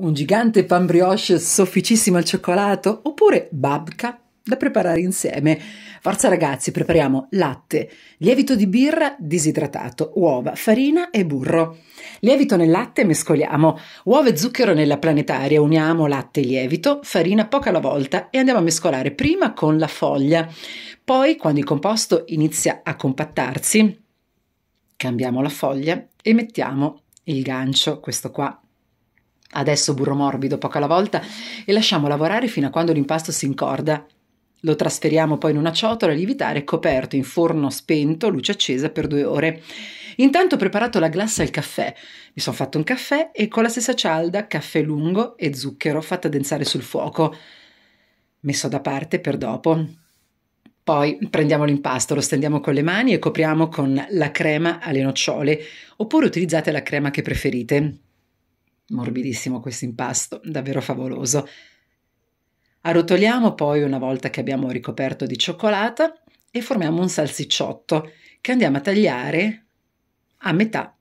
un gigante pan brioche sofficissimo al cioccolato oppure babka da preparare insieme. Forza ragazzi, prepariamo latte, lievito di birra disidratato, uova, farina e burro. Lievito nel latte mescoliamo, uova e zucchero nella planetaria, uniamo latte e lievito, farina poca alla volta e andiamo a mescolare prima con la foglia. Poi, quando il composto inizia a compattarsi, cambiamo la foglia e mettiamo il gancio, questo qua Adesso burro morbido poco alla volta e lasciamo lavorare fino a quando l'impasto si incorda. Lo trasferiamo poi in una ciotola a lievitare coperto in forno spento, luce accesa per due ore. Intanto ho preparato la glassa e il caffè. Mi sono fatto un caffè e con la stessa cialda, caffè lungo e zucchero fatta addensare sul fuoco. Messo da parte per dopo. Poi prendiamo l'impasto, lo stendiamo con le mani e copriamo con la crema alle nocciole, oppure utilizzate la crema che preferite. Morbidissimo questo impasto, davvero favoloso. Arrotoliamo poi una volta che abbiamo ricoperto di cioccolata e formiamo un salsicciotto che andiamo a tagliare a metà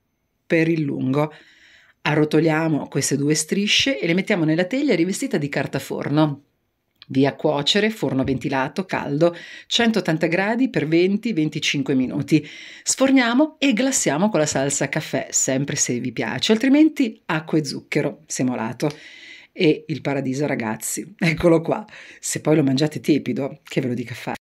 per il lungo. Arrotoliamo queste due strisce e le mettiamo nella teglia rivestita di carta forno. Via cuocere, forno ventilato, caldo, 180 gradi per 20-25 minuti. Sforniamo e glassiamo con la salsa a caffè, sempre se vi piace, altrimenti acqua e zucchero, semolato. E il paradiso ragazzi, eccolo qua. Se poi lo mangiate tiepido, che ve lo dica fare.